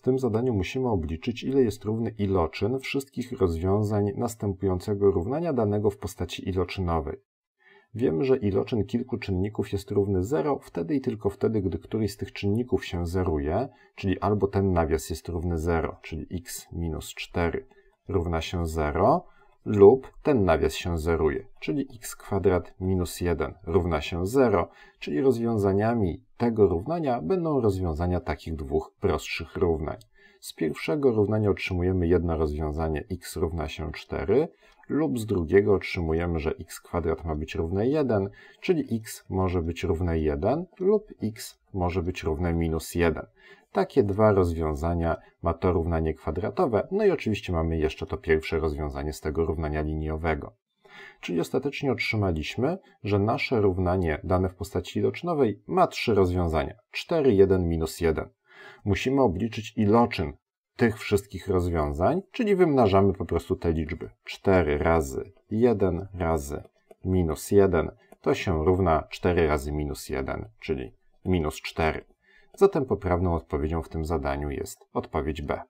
W tym zadaniu musimy obliczyć, ile jest równy iloczyn wszystkich rozwiązań następującego równania danego w postaci iloczynowej. Wiemy, że iloczyn kilku czynników jest równy 0 wtedy i tylko wtedy, gdy któryś z tych czynników się zeruje, czyli albo ten nawias jest równy 0, czyli x minus 4 równa się 0, lub ten nawias się zeruje, czyli x kwadrat minus 1 równa się 0, czyli rozwiązaniami tego równania będą rozwiązania takich dwóch prostszych równań. Z pierwszego równania otrzymujemy jedno rozwiązanie x równa się 4 lub z drugiego otrzymujemy, że x kwadrat ma być równe 1, czyli x może być równe 1 lub x może być równe minus 1. Takie dwa rozwiązania ma to równanie kwadratowe, no i oczywiście mamy jeszcze to pierwsze rozwiązanie z tego równania liniowego. Czyli ostatecznie otrzymaliśmy, że nasze równanie dane w postaci iloczynowej ma trzy rozwiązania. 4, 1, minus 1. Musimy obliczyć iloczyn tych wszystkich rozwiązań, czyli wymnażamy po prostu te liczby. 4 razy 1 razy minus 1 to się równa 4 razy minus 1, czyli minus 4. Zatem poprawną odpowiedzią w tym zadaniu jest odpowiedź B.